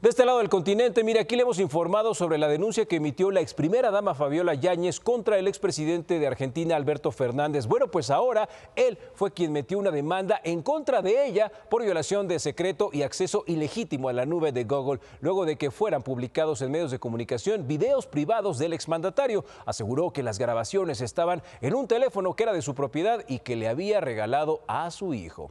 De este lado del continente, mire, aquí le hemos informado sobre la denuncia que emitió la ex primera dama Fabiola Yáñez contra el expresidente de Argentina, Alberto Fernández. Bueno, pues ahora él fue quien metió una demanda en contra de ella por violación de secreto y acceso ilegítimo a la nube de Google, luego de que fueran publicados en medios de comunicación videos privados del exmandatario. Aseguró que las grabaciones estaban en un teléfono que era de su propiedad y que le había regalado a su hijo.